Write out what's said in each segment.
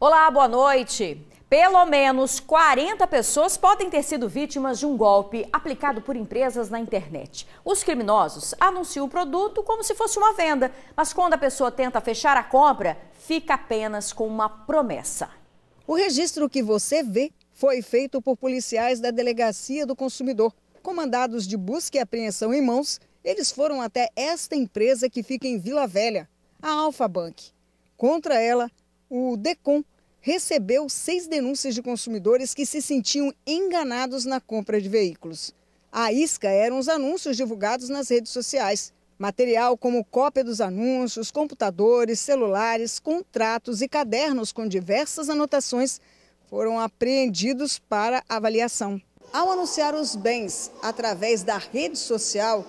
Olá, boa noite. Pelo menos 40 pessoas podem ter sido vítimas de um golpe aplicado por empresas na internet. Os criminosos anunciam o produto como se fosse uma venda, mas quando a pessoa tenta fechar a compra, fica apenas com uma promessa. O registro que você vê foi feito por policiais da Delegacia do Consumidor. Com mandados de busca e apreensão em mãos, eles foram até esta empresa que fica em Vila Velha, a Alfa Bank. Contra ela, o DECOM recebeu seis denúncias de consumidores que se sentiam enganados na compra de veículos. A isca eram os anúncios divulgados nas redes sociais. Material como cópia dos anúncios, computadores, celulares, contratos e cadernos com diversas anotações foram apreendidos para avaliação. Ao anunciar os bens através da rede social,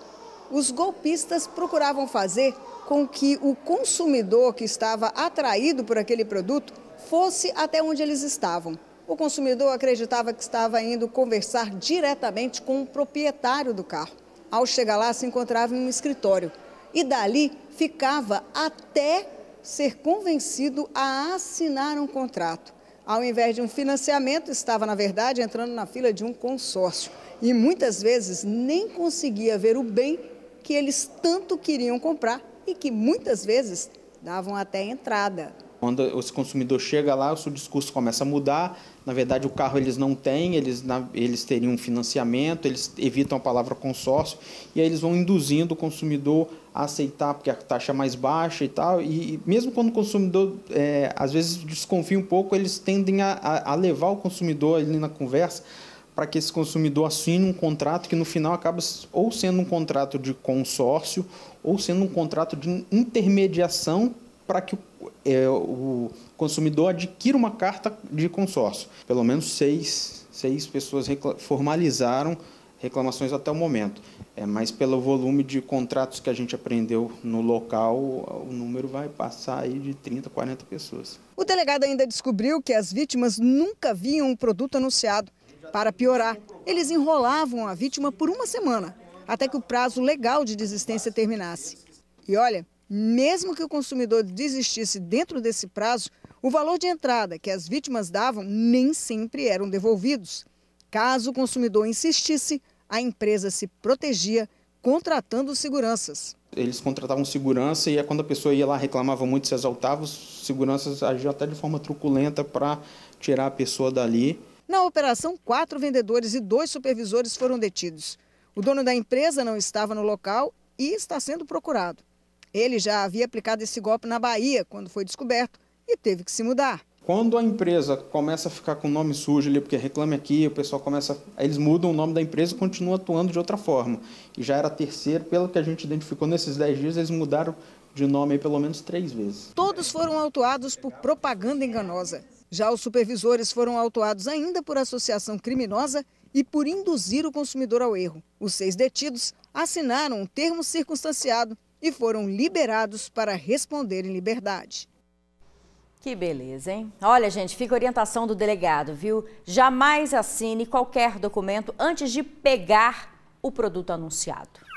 os golpistas procuravam fazer com que o consumidor que estava atraído por aquele produto fosse até onde eles estavam. O consumidor acreditava que estava indo conversar diretamente com o proprietário do carro. Ao chegar lá, se encontrava em um escritório e dali ficava até ser convencido a assinar um contrato. Ao invés de um financiamento, estava, na verdade, entrando na fila de um consórcio e muitas vezes nem conseguia ver o bem que eles tanto queriam comprar e que muitas vezes davam até entrada. Quando esse consumidor chega lá, o seu discurso começa a mudar. Na verdade, o carro eles não têm, eles, eles teriam um financiamento, eles evitam a palavra consórcio, e aí eles vão induzindo o consumidor a aceitar, porque a taxa é mais baixa e tal. E, e mesmo quando o consumidor, é, às vezes, desconfia um pouco, eles tendem a, a, a levar o consumidor ali na conversa para que esse consumidor assine um contrato que no final acaba ou sendo um contrato de consórcio ou sendo um contrato de intermediação para que é, o consumidor adquira uma carta de consórcio. Pelo menos seis, seis pessoas formalizaram reclamações até o momento. É, mas pelo volume de contratos que a gente aprendeu no local, o número vai passar aí de 30, 40 pessoas. O delegado ainda descobriu que as vítimas nunca viam o um produto anunciado para piorar, eles enrolavam a vítima por uma semana, até que o prazo legal de desistência terminasse. E olha, mesmo que o consumidor desistisse dentro desse prazo, o valor de entrada que as vítimas davam nem sempre eram devolvidos. Caso o consumidor insistisse, a empresa se protegia contratando seguranças. Eles contratavam segurança e é quando a pessoa ia lá reclamava muito, se exaltava, os seguranças agiam até de forma truculenta para tirar a pessoa dali na operação, quatro vendedores e dois supervisores foram detidos. O dono da empresa não estava no local e está sendo procurado. Ele já havia aplicado esse golpe na Bahia quando foi descoberto e teve que se mudar. Quando a empresa começa a ficar com o nome sujo ali, porque reclame aqui, o pessoal começa. Eles mudam o nome da empresa e continuam atuando de outra forma. E já era terceiro, pelo que a gente identificou nesses 10 dias, eles mudaram de nome pelo menos três vezes. Todos foram autuados por propaganda enganosa. Já os supervisores foram autuados ainda por associação criminosa e por induzir o consumidor ao erro. Os seis detidos assinaram um termo circunstanciado e foram liberados para responder em liberdade. Que beleza, hein? Olha, gente, fica a orientação do delegado, viu? Jamais assine qualquer documento antes de pegar o produto anunciado.